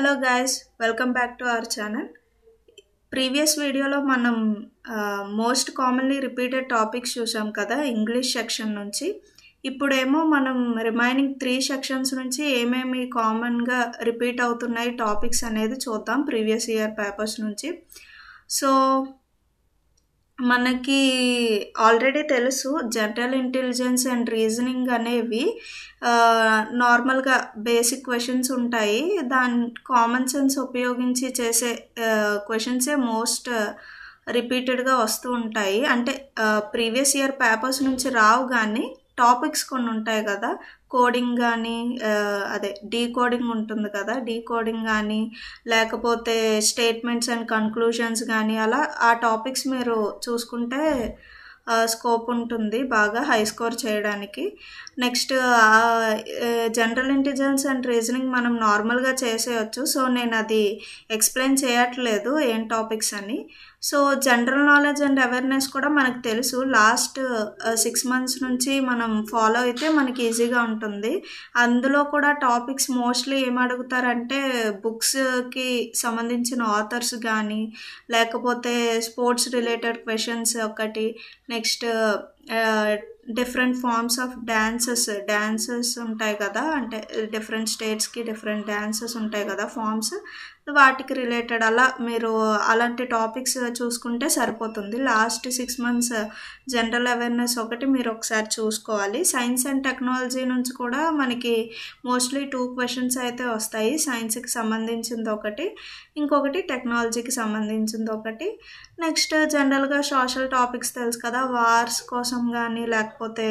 hello guys welcome back to our channel previous వీడియోలో మనం most commonly repeated topics చూసాం కదా ఇంగ్లీష్ సెక్షన్ నుంచి ఇప్పుడేమో మనం రిమైనింగ్ త్రీ సెక్షన్స్ నుంచి ఏమేమి కామన్గా రిపీట్ అవుతున్నాయి టాపిక్స్ అనేది చూద్దాం ప్రీవియస్ ఇయర్ పేపర్స్ నుంచి సో మనకి ఆల్రెడీ తెలుసు జనరల్ ఇంటెలిజెన్స్ అండ్ రీజనింగ్ అనేవి నార్మల్గా బేసిక్ క్వశ్చన్స్ ఉంటాయి దాని కామన్ సెన్స్ ఉపయోగించి చేసే క్వశ్చన్సే మోస్ట్ రిపీటెడ్గా వస్తూ ఉంటాయి అంటే ప్రీవియస్ ఇయర్ పేపర్స్ నుంచి రావు కానీ టాపిక్స్ కొన్ని ఉంటాయి కదా కోడింగ్ కానీ అదే డీకోడింగ్ ఉంటుంది కదా డీకోడింగ్ కానీ లేకపోతే స్టేట్మెంట్స్ అండ్ కన్క్లూషన్స్ కానీ అలా ఆ టాపిక్స్ మీరు చూసుకుంటే స్కోప్ ఉంటుంది బాగా హై స్కోర్ చేయడానికి next general intelligence and reasoning మనం నార్మల్గా చేసేయచ్చు సో నేను అది ఎక్స్ప్లెయిన్ చేయట్లేదు ఏం టాపిక్స్ అని so general knowledge and awareness కూడా మనకు తెలుసు లాస్ట్ సిక్స్ మంత్స్ నుంచి మనం ఫాలో అయితే మనకి ఈజీగా ఉంటుంది అందులో కూడా టాపిక్స్ మోస్ట్లీ ఏం అడుగుతారంటే బుక్స్కి సంబంధించిన ఆథర్స్ కానీ లేకపోతే స్పోర్ట్స్ రిలేటెడ్ క్వశ్చన్స్ ఒకటి next different forms of dances dances ఉంటాయి కదా అంటే డిఫరెంట్ స్టేట్స్కి డిఫరెంట్ డ్యాన్సెస్ ఉంటాయి కదా ఫార్మ్స్ వాటికి రిలేటెడ్ అలా మీరు అలాంటి టాపిక్స్ చూసుకుంటే సరిపోతుంది last six months general awareness ఒకటి మీరు ఒకసారి చూసుకోవాలి సైన్స్ అండ్ టెక్నాలజీ నుంచి కూడా మనకి మోస్ట్లీ టూ క్వశ్చన్స్ అయితే వస్తాయి సైన్స్కి సంబంధించింది ఒకటి ఇంకొకటి టెక్నాలజీకి సంబంధించింది ఒకటి నెక్స్ట్ జనరల్గా సోషల్ టాపిక్స్ తెలుసు కదా వార్స్ కోసం కానీ లేకపోతే లేకపోతే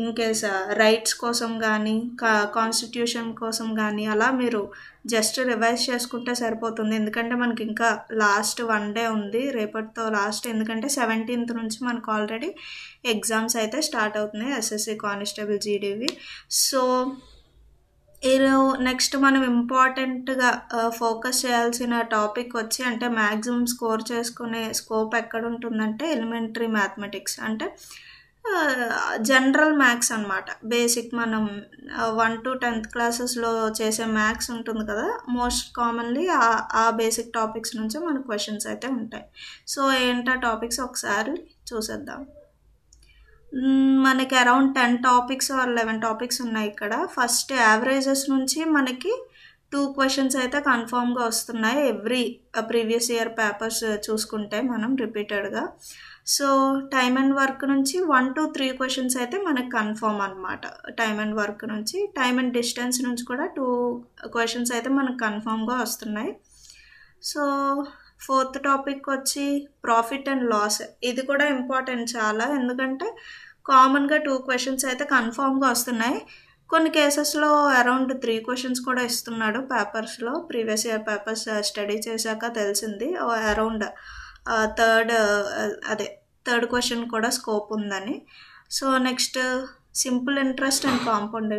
ఇన్కేస్ రైట్స్ కోసం కానీ కా కాన్స్టిట్యూషన్ కోసం కానీ అలా మీరు జస్ట్ రివైజ్ చేసుకుంటే సరిపోతుంది ఎందుకంటే మనకి ఇంకా లాస్ట్ వన్ డే ఉంది రేపటితో లాస్ట్ ఎందుకంటే సెవెంటీన్త్ నుంచి మనకు ఆల్రెడీ ఎగ్జామ్స్ అయితే స్టార్ట్ అవుతున్నాయి ఎస్ఎస్సి కానిస్టేబుల్ జీడీవి సో నెక్స్ట్ మనం ఇంపార్టెంట్గా ఫోకస్ చేయాల్సిన టాపిక్ వచ్చి అంటే మ్యాక్సిమం స్కోర్ చేసుకునే స్కోప్ ఎక్కడ ఉంటుందంటే ఎలిమెంటరీ మ్యాథమెటిక్స్ అంటే జనరల్ మ్యాథ్స్ అనమాట బేసిక్ మనం వన్ టు టెన్త్ క్లాసెస్లో చేసే మ్యాథ్స్ ఉంటుంది కదా మోస్ట్ కామన్లీ ఆ బేసిక్ టాపిక్స్ నుంచే మనకు క్వశ్చన్స్ అయితే ఉంటాయి సో ఏంటా టాపిక్స్ ఒకసారి చూసేద్దాం మనకి around ten topics or eleven topics ఉన్నాయి ఇక్కడ ఫస్ట్ యావరేజెస్ నుంచి మనకి టూ క్వశ్చన్స్ అయితే కన్ఫామ్గా వస్తున్నాయి ఎవ్రీ ప్రీవియస్ ఇయర్ పేపర్స్ చూసుకుంటే మనం రిపీటెడ్గా సో టైమ్ అండ్ వర్క్ నుంచి వన్ టు త్రీ క్వశ్చన్స్ అయితే మనకు కన్ఫామ్ అనమాట టైమ్ అండ్ వర్క్ నుంచి టైమ్ అండ్ డిస్టెన్స్ నుంచి కూడా టూ క్వశ్చన్స్ అయితే మనకు కన్ఫామ్గా వస్తున్నాయి సో ఫోర్త్ టాపిక్ వచ్చి ప్రాఫిట్ అండ్ లాస్ ఇది కూడా ఇంపార్టెంట్ చాలా ఎందుకంటే కామన్గా టూ క్వశ్చన్స్ అయితే కన్ఫామ్గా వస్తున్నాయి కొన్ని కేసెస్లో అరౌండ్ త్రీ క్వశ్చన్స్ కూడా ఇస్తున్నాడు పేపర్స్లో ప్రీవియస్ ఇయర్ పేపర్స్ స్టడీ చేశాక తెలిసింది around oh, third uh, uh, అదే థర్డ్ క్వశ్చన్ కూడా స్కోప్ ఉందని so next simple interest and compound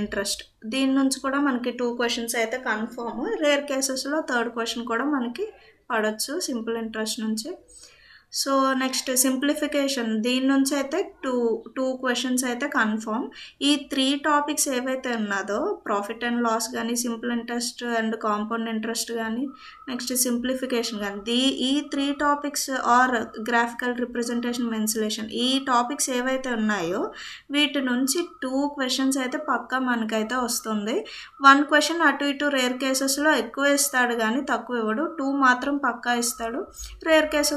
interest దీని నుంచి కూడా మనకి టూ క్వశ్చన్స్ అయితే కన్ఫర్మ్ రేర్ కేసెస్లో థర్డ్ క్వశ్చన్ కూడా మనకి పడవచ్చు సింపుల్ ఇంట్రెస్ట్ నుంచి సో నెక్స్ట్ సింప్లిఫికేషన్ దీని నుంచి అయితే టూ టూ క్వశ్చన్స్ అయితే కన్ఫర్మ్ ఈ త్రీ టాపిక్స్ ఏవైతే ఉన్నదో ప్రాఫిట్ అండ్ లాస్ కానీ simple interest and compound interest కానీ నెక్స్ట్ సింప్లిఫికేషన్ కానీ దీ ఈ three topics or graphical representation mensuration ఈ టాపిక్స్ ఏవైతే ఉన్నాయో వీటి నుంచి టూ క్వశ్చన్స్ అయితే పక్కా మనకైతే వస్తుంది వన్ క్వశ్చన్ అటు ఇటు రేర్ కేసెస్లో ఎక్కువ ఇస్తాడు కానీ తక్కువ ఇవ్వడు టూ మాత్రం పక్కా ఇస్తాడు రేర్ కేసెస్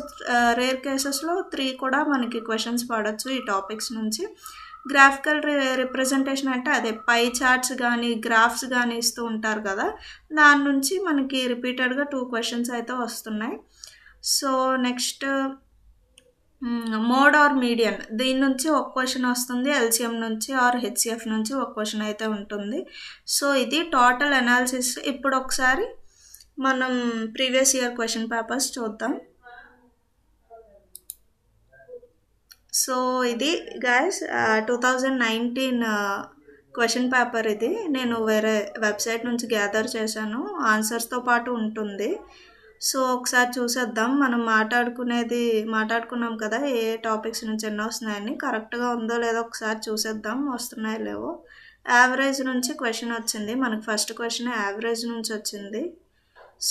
రేర్ కేసెస్లో త్రీ కూడా మనకి క్వశ్చన్స్ పడవచ్చు ఈ టాపిక్స్ నుంచి గ్రాఫికల్ రిప్రజెంటేషన్ అంటే అదే పై చార్ట్స్ కానీ గ్రాఫ్స్ కానీ ఇస్తూ ఉంటారు కదా దాని నుంచి మనకి రిపీటెడ్గా టూ క్వశ్చన్స్ అయితే వస్తున్నాయి so next mode or median దీని నుంచి ఒక క్వశ్చన్ వస్తుంది ఎల్సిఎం నుంచి ఆర్ హెచ్సిఎఫ్ నుంచి ఒక క్వశ్చన్ అయితే ఉంటుంది సో ఇది టోటల్ అనాలిసిస్ ఇప్పుడు ఒకసారి మనం ప్రీవియస్ ఇయర్ క్వశ్చన్ పేపర్స్ చూద్దాం సో ఇది గ్యాస్ two thousand nineteen question paper ఇది నేను వేరే వెబ్సైట్ నుంచి గ్యాదర్ చేశాను ఆన్సర్స్తో పాటు ఉంటుంది సో ఒకసారి చూసేద్దాం మనం మాట్లాడుకునేది మాట్లాడుకున్నాం కదా ఏ టాపిక్స్ నుంచి ఎన్నో వస్తున్నాయని కరెక్ట్గా ఉందో లేదో ఒకసారి చూసేద్దాం వస్తున్నాయో లేవో యావరేజ్ నుంచి క్వశ్చన్ వచ్చింది మనకు ఫస్ట్ క్వశ్చన్ యావరేజ్ నుంచి వచ్చింది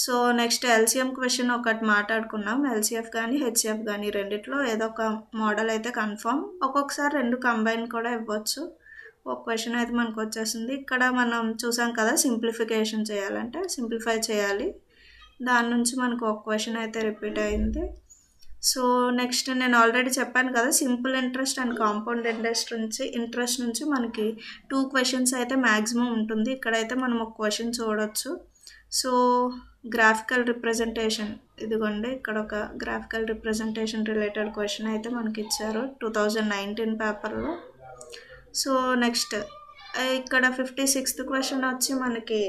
సో నెక్స్ట్ ఎల్సిఎం క్వశ్చన్ ఒకటి మాట్లాడుకున్నాం ఎల్సీఎఫ్ కానీ హెచ్సిఎఫ్ కానీ రెండిట్లో ఏదో ఒక మోడల్ అయితే కన్ఫామ్ ఒక్కొక్కసారి రెండు కంబైన్ కూడా ఇవ్వచ్చు ఒక క్వశ్చన్ అయితే మనకు వచ్చేసింది ఇక్కడ మనం చూసాం కదా సింప్లిఫికేషన్ చేయాలంటే సింప్లిఫై చేయాలి దాని నుంచి మనకు ఒక క్వశ్చన్ అయితే రిపీట్ అయింది సో నెక్స్ట్ నేను ఆల్రెడీ చెప్పాను కదా simple interest and compound interest నుంచి ఇంట్రెస్ట్ నుంచి మనకి టూ క్వశ్చన్స్ అయితే మ్యాక్సిమం ఉంటుంది ఇక్కడైతే మనం ఒక క్వశ్చన్ చూడవచ్చు సో గ్రాఫికల్ రిప్రజెంటేషన్ ఇదిగోండి ఇక్కడ ఒక గ్రాఫికల్ రిప్రజెంటేషన్ రిలేటెడ్ క్వశ్చన్ అయితే మనకి ఇచ్చారు టూ థౌజండ్ నైన్టీన్ పేపర్లో సో నెక్స్ట్ ఇక్కడ ఫిఫ్టీ సిక్స్త్ క్వశ్చన్ వచ్చి మనకి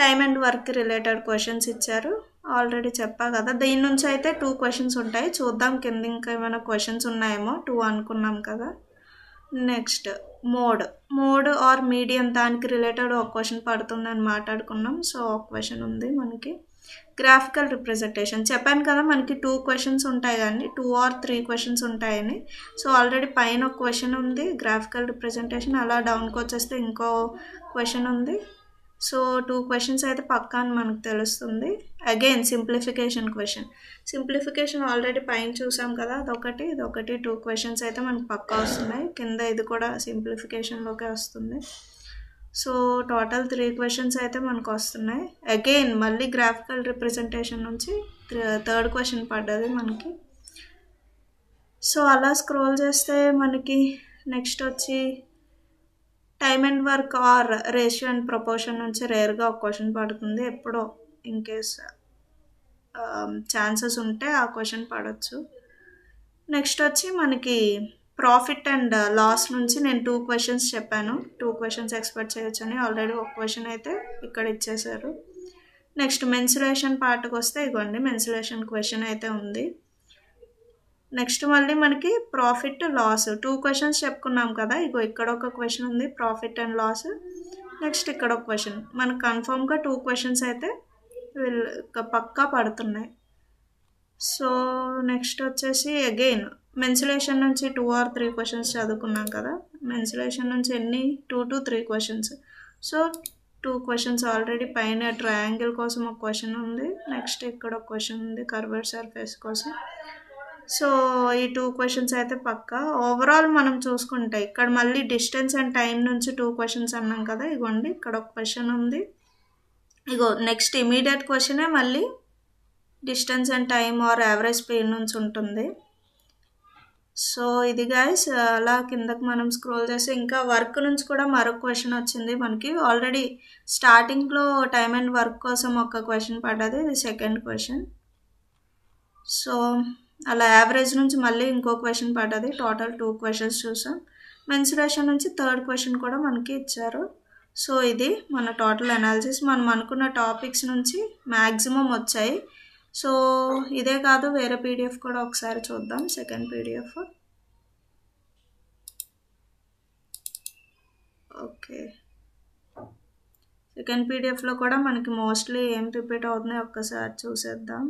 time and work related questions ఇచ్చారు ఆల్రెడీ చెప్పా కదా దీని నుంచి అయితే టూ క్వశ్చన్స్ ఉంటాయి చూద్దాం కింద ఇంకా ఏమైనా క్వశ్చన్స్ ఉన్నాయేమో టూ అనుకున్నాం కదా next mode mode or medium దానికి రిలేటెడ్ ఒక క్వశ్చన్ పడుతుందని మాట్లాడుకున్నాం సో ఒక క్వశ్చన్ ఉంది మనకి గ్రాఫికల్ రిప్రజెంటేషన్ చెప్పాను కదా మనకి టూ క్వశ్చన్స్ ఉంటాయి కానీ టూ ఆర్ త్రీ క్వశ్చన్స్ ఉంటాయని సో ఆల్రెడీ పైన ఒక క్వశ్చన్ ఉంది గ్రాఫికల్ రిప్రజెంటేషన్ అలా డౌన్కి వచ్చేస్తే ఇంకో క్వశ్చన్ ఉంది సో టూ క్వశ్చన్స్ అయితే పక్కా అని మనకు తెలుస్తుంది again simplification question simplification already పైన చూసాం కదా అదొకటి ఇదొకటి టూ క్వశ్చన్స్ అయితే మనకు పక్కా వస్తున్నాయి కింద ఇది కూడా సింప్లిఫికేషన్లోకే వస్తుంది సో టోటల్ త్రీ క్వశ్చన్స్ అయితే మనకు వస్తున్నాయి అగైన్ మళ్ళీ గ్రాఫికల్ రిప్రజెంటేషన్ నుంచి థర్డ్ క్వశ్చన్ పడ్డది మనకి సో అలా స్క్రోల్ చేస్తే మనకి నెక్స్ట్ వచ్చి time and work or ratio and proportion నుంచి రేర్గా ఒక క్వశ్చన్ పడుతుంది ఎప్పుడో ఇన్ కేస్ um, ఛాన్సెస్ ఉంటే ఆ క్వశ్చన్ పడవచ్చు నెక్స్ట్ వచ్చి మనకి ప్రాఫిట్ అండ్ లాస్ నుంచి నేను టూ క్వశ్చన్స్ చెప్పాను టూ క్వశ్చన్స్ ఎక్స్పెక్ట్ చేయొచ్చు అని ఆల్రెడీ ఒక క్వశ్చన్ అయితే ఇక్కడ ఇచ్చేశారు నెక్స్ట్ మెన్సులేషన్ పార్ట్కి వస్తే ఇవ్వండి మెన్సులేషన్ క్వశ్చన్ అయితే ఉంది నెక్స్ట్ మళ్ళీ మనకి ప్రాఫిట్ లాస్ టూ క్వశ్చన్స్ చెప్పుకున్నాం కదా ఇగో ఇక్కడ ఒక క్వశ్చన్ ఉంది ప్రాఫిట్ అండ్ లాస్ నెక్స్ట్ ఇక్కడ ఒక క్వశ్చన్ మనకు కన్ఫామ్గా టూ క్వశ్చన్స్ అయితే పక్కా పడుతున్నాయి సో నెక్స్ట్ వచ్చేసి అగైన్ మెన్సులేషన్ నుంచి టూ ఆర్ త్రీ క్వశ్చన్స్ చదువుకున్నాం కదా మెన్సులేషన్ నుంచి ఎన్ని two to three questions so two questions already పైన ట్రయాంగిల్ కోసం ఒక క్వశ్చన్ ఉంది నెక్స్ట్ ఇక్కడ ఒక క్వశ్చన్ ఉంది కర్వర్ సర్ఫేస్ కోసం సో ఈ టూ క్వశ్చన్స్ అయితే పక్క ఓవరాల్ మనం చూసుకుంటే ఇక్కడ మళ్ళీ డిస్టెన్స్ అండ్ టైం నుంచి టూ క్వశ్చన్స్ అన్నాం కదా ఇగోండి ఇక్కడ ఒక క్వశ్చన్ ఉంది ఇగో నెక్స్ట్ ఇమీడియట్ క్వశ్చనే మళ్ళీ distance and time or average speed నుంచి ఉంటుంది సో ఇది గైస్ అలా కిందకు మనం స్క్రోల్ చేసి ఇంకా వర్క్ నుంచి కూడా మరొక క్వశ్చన్ వచ్చింది మనకి ఆల్రెడీ స్టార్టింగ్లో టైం అండ్ వర్క్ కోసం ఒక క్వశ్చన్ పడ్డది ఇది సెకండ్ క్వశ్చన్ సో అలా యావరేజ్ నుంచి మళ్ళీ ఇంకో క్వశ్చన్ పడ్డది టోటల్ టూ క్వశ్చన్స్ చూసాం మెన్సురేషన్ నుంచి థర్డ్ క్వశ్చన్ కూడా మనకి ఇచ్చారు సో ఇది మన టోటల్ అనాలిసిస్ మనం అనుకున్న టాపిక్స్ నుంచి మ్యాక్సిమం వచ్చాయి సో ఇదే కాదు వేరే పీడిఎఫ్ కూడా ఒకసారి చూద్దాం సెకండ్ పీడిఎఫ్ ఓకే సెకండ్ పీడిఎఫ్లో కూడా మనకి మోస్ట్లీ ఏం రిపీట్ అవుతున్నాయి ఒక్కసారి చూసేద్దాం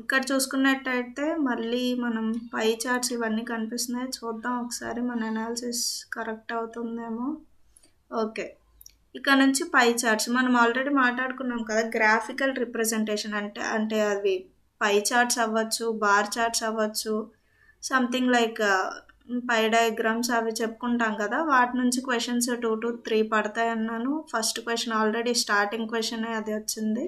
ఇక్కడ చూసుకున్నట్టయితే మళ్ళీ మనం పై చార్ట్స్ ఇవన్నీ కనిపిస్తున్నాయి చూద్దాం ఒకసారి మన అనాలిసిస్ కరెక్ట్ అవుతుందేమో ఓకే ఇక్కడ నుంచి పై చార్ట్స్ మనం ఆల్రెడీ మాట్లాడుకున్నాం కదా గ్రాఫికల్ రిప్రజెంటేషన్ అంటే అంటే అవి పై చార్ట్స్ అవ్వచ్చు బార్ చార్ట్స్ అవ్వచ్చు సంథింగ్ లైక్ పై డయాగ్రామ్స్ అవి చెప్పుకుంటాం కదా వాటి నుంచి క్వశ్చన్స్ టూ టు త్రీ పడతాయి అన్నాను ఫస్ట్ క్వశ్చన్ ఆల్రెడీ స్టార్టింగ్ క్వశ్చనే అది వచ్చింది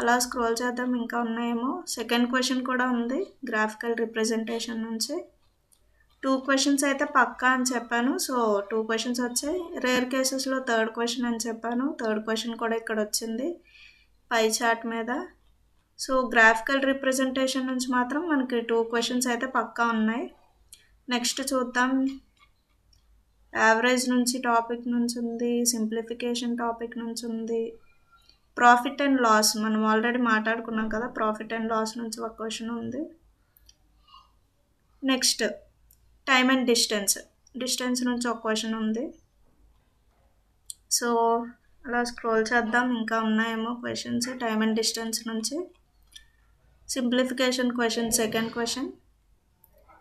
అలా స్క్రోల్ చేద్దాం ఇంకా ఉన్నాయేమో సెకండ్ క్వశ్చన్ కూడా ఉంది గ్రాఫికల్ రిప్రజెంటేషన్ నుంచి టూ క్వశ్చన్స్ అయితే పక్కా అని చెప్పాను సో టూ క్వశ్చన్స్ వచ్చాయి రేర్ కేసెస్లో థర్డ్ క్వశ్చన్ అని చెప్పాను థర్డ్ క్వశ్చన్ కూడా ఇక్కడ వచ్చింది పై చార్ట్ మీద సో గ్రాఫికల్ రిప్రజెంటేషన్ నుంచి మాత్రం మనకి టూ క్వశ్చన్స్ అయితే పక్కా ఉన్నాయి నెక్స్ట్ చూద్దాం యావరేజ్ నుంచి టాపిక్ నుంచి ఉంది సింప్లిఫికేషన్ టాపిక్ నుంచి ఉంది ప్రాఫిట్ అండ్ లాస్ మనం ఆల్రెడీ మాట్లాడుకున్నాం కదా ప్రాఫిట్ అండ్ లాస్ నుంచి ఒక క్వశ్చన్ ఉంది next time and distance distance నుంచి ఒక క్వశ్చన్ ఉంది సో అలా స్క్రోల్ చేద్దాం ఇంకా ఉన్నాయేమో క్వశ్చన్స్ టైమ్ అండ్ డిస్టెన్స్ నుంచి simplification question second question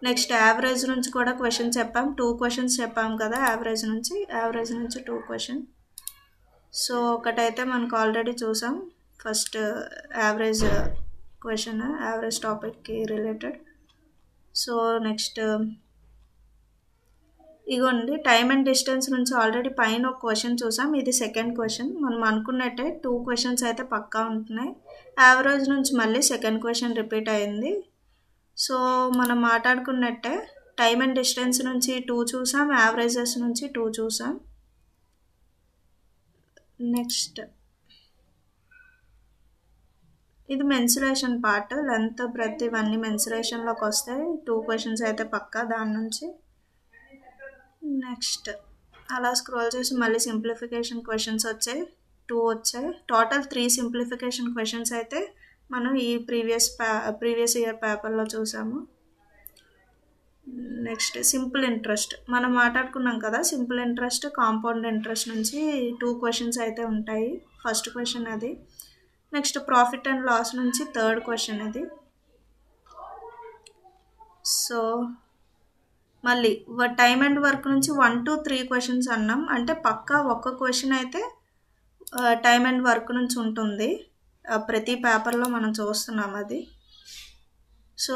next average నుంచి కూడా క్వశ్చన్ చెప్పాం టూ క్వశ్చన్స్ చెప్పాం కదా యావరేజ్ నుంచి యావరేజ్ నుంచి టూ క్వశ్చన్ సో ఒకటైతే మనకు ఆల్రెడీ చూసాం ఫస్ట్ యావరేజ్ క్వశ్చన్ యావరేజ్ టాపిక్కి రిలేటెడ్ సో నెక్స్ట్ ఇగోండి టైమ్ అండ్ డిస్టెన్స్ నుంచి ఆల్రెడీ పైన ఒక క్వశ్చన్ చూసాం ఇది సెకండ్ క్వశ్చన్ మనం అనుకున్నట్టే టూ క్వశ్చన్స్ అయితే పక్కా ఉంటున్నాయి యావరేజ్ నుంచి మళ్ళీ సెకండ్ క్వశ్చన్ రిపీట్ అయింది సో మనం మాట్లాడుకున్నట్టే టైమ్ అండ్ డిస్టెన్స్ నుంచి టూ చూసాం యావరేజెస్ నుంచి టూ చూసాం నెక్స్ట్ ఇది మెన్సురేషన్ పార్ట్ లెంత్ బ్రెత్ ఇవన్నీ మెన్సురేషన్లోకి వస్తాయి టూ క్వశ్చన్స్ అయితే పక్కా దాని నుంచి నెక్స్ట్ అలా స్క్రోల్ చేసి మళ్ళీ సింప్లిఫికేషన్ క్వశ్చన్స్ వచ్చాయి టూ వచ్చాయి టోటల్ త్రీ సింప్లిఫికేషన్ క్వశ్చన్స్ అయితే మనం ఈ ప్రీవియస్ పే ప్రీవియస్ ఇయర్ పేపర్లో చూసాము నెక్స్ట్ సింపుల్ ఇంట్రెస్ట్ మనం మాట్లాడుకున్నాం కదా సింపుల్ ఇంట్రెస్ట్ కాంపౌండ్ ఇంట్రెస్ట్ నుంచి టూ క్వశ్చన్స్ అయితే ఉంటాయి ఫస్ట్ క్వశ్చన్ అది నెక్స్ట్ ప్రాఫిట్ అండ్ లాస్ నుంచి థర్డ్ క్వశ్చన్ అది సో మళ్ళీ టైం అండ్ వర్క్ నుంచి వన్ టు త్రీ క్వశ్చన్స్ అన్నాం అంటే పక్కా ఒక్క క్వశ్చన్ అయితే టైం అండ్ వర్క్ నుంచి ఉంటుంది ప్రతి పేపర్లో మనం చూస్తున్నాం అది సో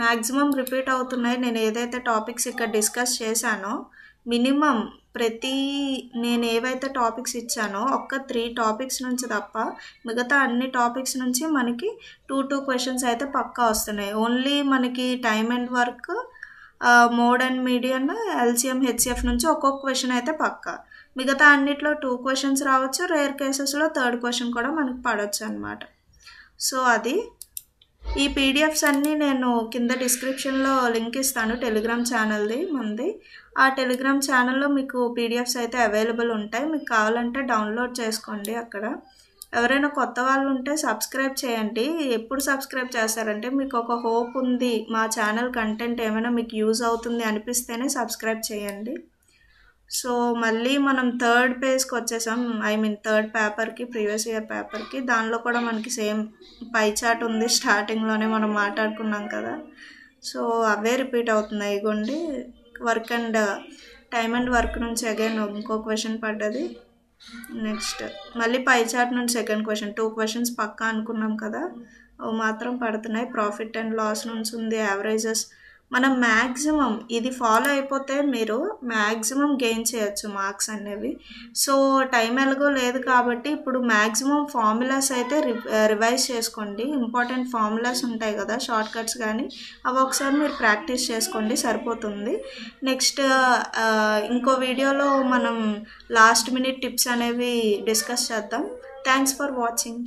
మ్యాక్సిమం రిపీట్ అవుతున్నాయి నేను ఏదైతే టాపిక్స్ ఇక్కడ డిస్కస్ చేశానో మినిమం ప్రతి నేను ఏవైతే టాపిక్స్ ఇచ్చానో ఒక్క త్రీ టాపిక్స్ నుంచి తప్ప మిగతా అన్ని టాపిక్స్ నుంచి మనకి టూ టూ క్వశ్చన్స్ అయితే పక్కా వస్తున్నాయి ఓన్లీ మనకి time and work mode and median LCM HCF నుంచి ఒక్కొక్క క్వశ్చన్ అయితే పక్కా మిగతా అన్నిట్లో టూ క్వశ్చన్స్ రావచ్చు రేర్ కేసెస్లో థర్డ్ క్వశ్చన్ కూడా మనకు పడవచ్చు అనమాట సో అది ఈ పీడిఎఫ్స్ అన్నీ నేను కింద డిస్క్రిప్షన్లో లింక్ ఇస్తాను టెలిగ్రామ్ ఛానల్ది మంది ఆ టెలిగ్రామ్ ఛానల్లో మీకు పీడిఎఫ్స్ అయితే అవైలబుల్ ఉంటాయి మీకు కావాలంటే డౌన్లోడ్ చేసుకోండి అక్కడ ఎవరైనా కొత్త వాళ్ళు ఉంటే సబ్స్క్రైబ్ చేయండి ఎప్పుడు సబ్స్క్రైబ్ చేస్తారంటే మీకు ఒక హోప్ ఉంది మా ఛానల్ కంటెంట్ ఏమైనా మీకు యూజ్ అవుతుంది అనిపిస్తేనే సబ్స్క్రైబ్ చేయండి సో మళ్ళీ మనం థర్డ్ పేజ్కి వచ్చేసాం ఐ మీన్ థర్డ్ పేపర్కి ప్రీవియస్ ఇయర్ పేపర్కి దానిలో కూడా మనకి సేమ్ పై చాట్ ఉంది స్టార్టింగ్లోనే మనం మాట్లాడుకున్నాం కదా సో అవే రిపీట్ అవుతున్నాయి ఇగోండి work and time and work నుంచి అగైన్ ఇంకో క్వశ్చన్ పడ్డది నెక్స్ట్ మళ్ళీ పై చాట్ నుండి సెకండ్ క్వశ్చన్ టూ క్వశ్చన్స్ పక్కా అనుకున్నాం కదా అవి మాత్రం పడుతున్నాయి ప్రాఫిట్ అండ్ లాస్ నుంచి ఉంది యావరేజెస్ మనం మ్యాక్సిమం ఇది ఫాలో అయిపోతే మీరు మ్యాక్సిమం గెయిన్ చేయొచ్చు మార్క్స్ అనేవి సో టైం ఎలాగో లేదు కాబట్టి ఇప్పుడు మ్యాక్సిమం ఫార్ములాస్ అయితే రివైజ్ uh, చేసుకోండి ఇంపార్టెంట్ ఫార్ములాస్ ఉంటాయి కదా షార్ట్ కట్స్ కానీ అవి ఒకసారి మీరు ప్రాక్టీస్ చేసుకోండి సరిపోతుంది నెక్స్ట్ uh, uh, ఇంకో వీడియోలో మనం లాస్ట్ మినిట్ టిప్స్ అనేవి డిస్కస్ చేద్దాం థ్యాంక్స్ ఫర్ వాచింగ్